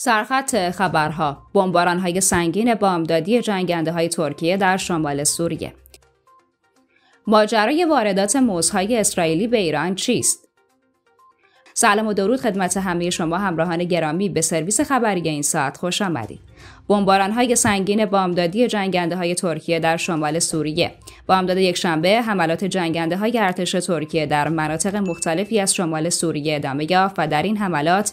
سرخط خبرها های سنگین بامدادی جنگنده های ترکیه در شمال سوریه ماجرای واردات موزهای اسرائیلی به ایران چیست سلام و درود خدمت همه شما همراهان گرامی به سرویس خبری این ساعت خوش آمدید های سنگین بامدادی جنگنده های ترکیه در شمال سوریه بامداد یک شنبه حملات جنگنده های ارتش ترکیه در مناطق مختلفی از شمال سوریه ادامه یافت و در این حملات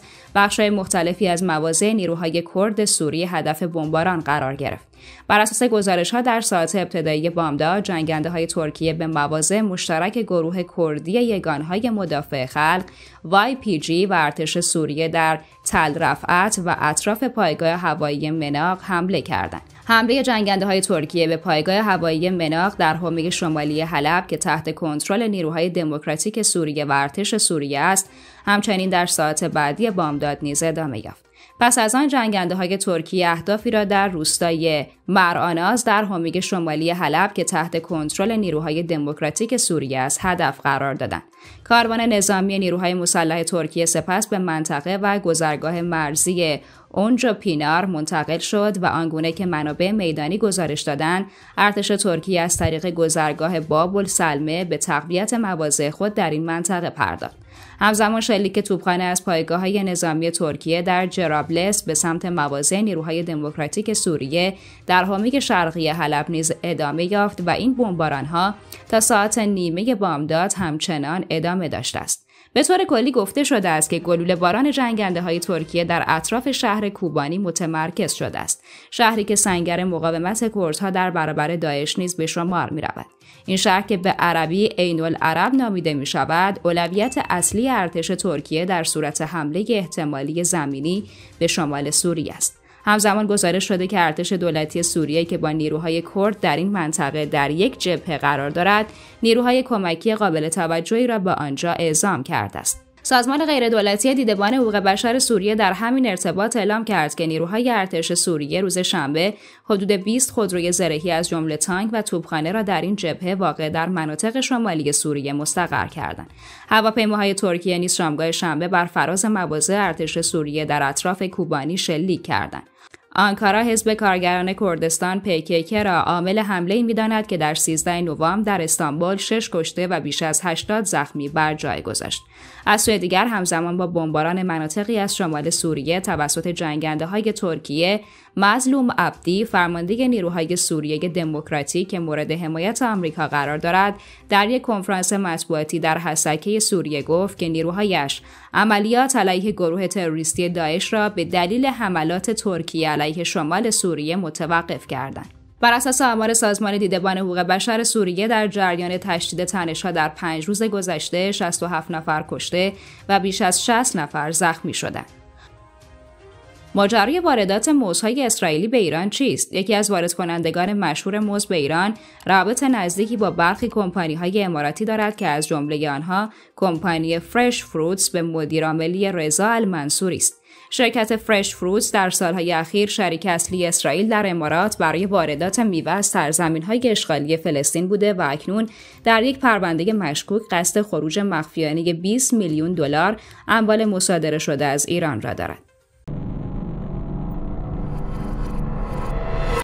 های مختلفی از مواضع نیروهای کرد سوریه هدف بمباران قرار گرفت بر اساس گزارش ها در ساعت ابتدایی بامداد جنگنده های ترکیه به مواضع مشترک گروه کردی های مدافع خلق (YPG) و ارتش سوریه در تل رفعت و اطراف پایگاه هوایی مناق حمله کردند حمله جنگنده های ترکیه به پایگاه هوایی مناق در حومه شمالی حلب که تحت کنترل نیروهای دموکراتیک سوریه و ارتش سوریه است همچنین در ساعت بعدی بامداد نیز ادامه یافت پس از آن جنگنده های ترکیه اهدافی را در روستای مرآناز در حومه شمالی حلب که تحت کنترل نیروهای دموکراتیک سوریه است هدف قرار دادند کاروان نظامی نیروهای مسلح ترکیه سپس به منطقه و گذرگاه مرزی اونجا پینار منتقل شد و آنگونه که منابع میدانی گزارش دادن، ارتش ترکیه از طریق گذرگاه بابل سلمه به تقویت مواضع خود در این منطقه پرداخت همزمان شلیک توپخانه از پایگاه های نظامی ترکیه در جرابلس به سمت مواضع نیروهای دموکراتیک سوریه در حامی شرقی حلب نیز ادامه یافت و این ها تا ساعت نیمه بامداد همچنان ادامه داشته است به طور کلی گفته شده است که گلوله باران جنگنده های ترکیه در اطراف شهر کوبانی متمرکز شده است شهری که سنگر مقاومت کردها در برابر داعش نیز به شمار می رود. این شهر که به عربی عین العرب نامیده می شود اولویت اصلی ارتش ترکیه در صورت حمله احتمالی زمینی به شمال سوریه است همزمان گزارش شده که ارتش دولتی سوریه که با نیروهای کرد در این منطقه در یک جبهه قرار دارد نیروهای کمکی قابل توجهی را به آنجا اعزام کرده است سازمان غیردولتی دیدبان حقوق بشر سوریه در همین ارتباط اعلام کرد که نیروهای ارتش سوریه روز شنبه حدود 20 خودروی زرهی از جمله تانک و توپخانه را در این جبهه واقع در مناطق شمالی سوریه مستقر کردند. هواپیماهای ترکیه نیز شامگاه شنبه بر فراز مواضع ارتش سوریه در اطراف کوبانی شلیک کردند. آنکارا حزب کارگران کردستان پیکیکه را عامل حمله میداند که در 13 نوامبر در استانبول شش کشته و بیش از 80 زخمی بر جای گذاشت. از سوی دیگر همزمان با بمباران مناطقی از شمال سوریه توسط جنگنده های ترکیه مظلوم عبدی فرمانده نیروهای سوریه دموکراتیک که مورد حمایت آمریکا قرار دارد در یک کنفرانس مطبوعاتی در حسکه سوریه گفت که نیروهایش عملیات علیه گروه تروریستی داعش را به دلیل حملات ترکیه علیه شمال سوریه متوقف کردند. بر اساس آمار سازمان دیدبان حقوق بشر سوریه در جریان تشدید تنشها در پنج روز گذشته 67 نفر کشته و بیش از 60 نفر زخمی شدند. ماجرای واردات موزهای اسرائیلی به ایران چیست یکی از وارد کنندگان مشهور موز به ایران رابط نزدیکی با برخی کمپانی های اماراتی دارد که از جمله آنها کمپانی فرش فروتس به مدیرعاملی رضا المنصوری است شرکت فرش فروتس در سالهای اخیر شریک اصلی اسرائیل در امارات برای واردات میوه از سرزمینهای اشغالی فلسطین بوده و اکنون در یک پرونده مشکوک قصد خروج مخفیانه 20 میلیون دلار اموال مصادره شده از ایران را دارد